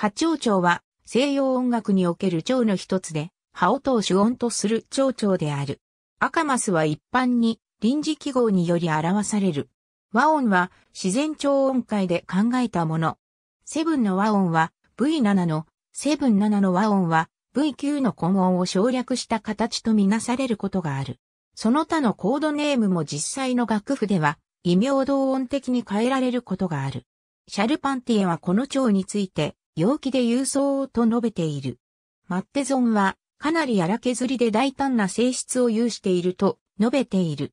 八丁蝶は西洋音楽における蝶の一つで、葉音を主音とする蝶長である。アカマスは一般に臨時記号により表される。和音は自然超音階で考えたもの。セブンの和音は V7 の、セブン7の和音は V9 の混音を省略した形とみなされることがある。その他のコードネームも実際の楽譜では異名同音的に変えられることがある。シャルパンティエはこの蝶について陽気で郵送をと述べている。マッテゾンは、かなり荒削りで大胆な性質を有していると述べている。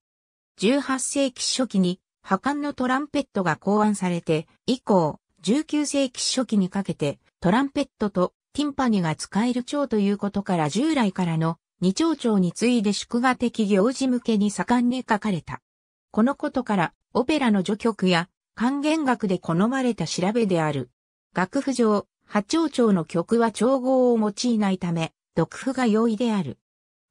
18世紀初期に破管のトランペットが考案されて、以降、19世紀初期にかけてトランペットとティンパニが使える蝶ということから従来からの二蝶蝶に次いで祝賀的行事向けに盛んに書かれた。このことからオペラの序曲や還元楽で好まれた調べである。楽譜上、波長調の曲は調合を用いないため、読譜が容易である。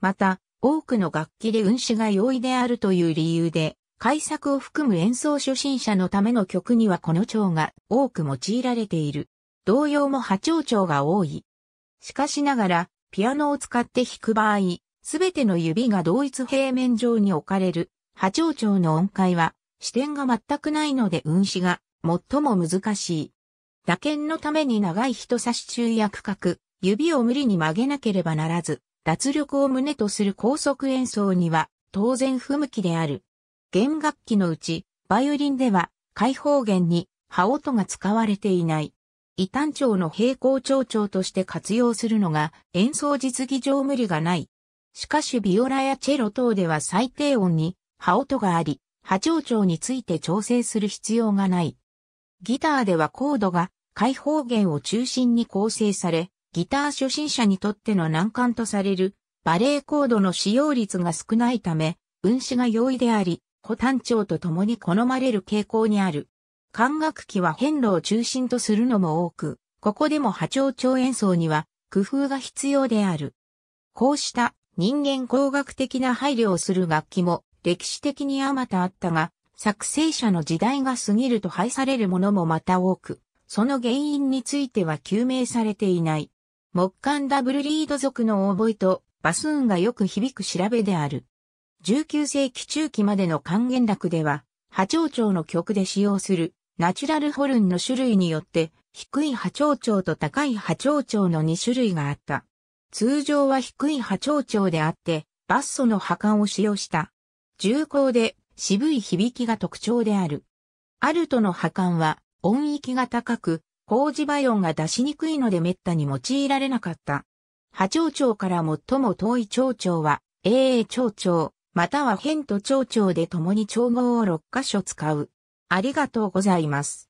また、多くの楽器で運指が容易であるという理由で、改作を含む演奏初心者のための曲にはこの調が多く用いられている。同様も波長調が多い。しかしながら、ピアノを使って弾く場合、すべての指が同一平面上に置かれる波長調の音階は、視点が全くないので運指が最も難しい。打鍵のために長い人差し中や区画、指を無理に曲げなければならず、脱力を胸とする高速演奏には当然不向きである。弦楽器のうち、バイオリンでは開放弦に歯音が使われていない。異端調の平行調調として活用するのが演奏実技上無理がない。しかしビオラやチェロ等では最低音に歯音があり、波長調について調整する必要がない。ギターではコードが開放弦を中心に構成され、ギター初心者にとっての難関とされる、バレーコードの使用率が少ないため、運指が容易であり、古単調と共に好まれる傾向にある。管楽器は変路を中心とするのも多く、ここでも波長長演奏には工夫が必要である。こうした人間工学的な配慮をする楽器も歴史的にあまたあったが、作成者の時代が過ぎると廃されるものもまた多く、その原因については究明されていない。木管ダブルリード族の応募とバスーンがよく響く調べである。19世紀中期までの還元楽では、波長長の曲で使用するナチュラルホルンの種類によって低い波長長と高い波長長の2種類があった。通常は低い波長長であって、バッソの波管を使用した。重厚で渋い響きが特徴である。アルトの波管は音域が高く、工事倍音が出しにくいので滅多に用いられなかった。波長長から最も遠い長長は、AA 長長、または辺と長長で共に調合を6箇所使う。ありがとうございます。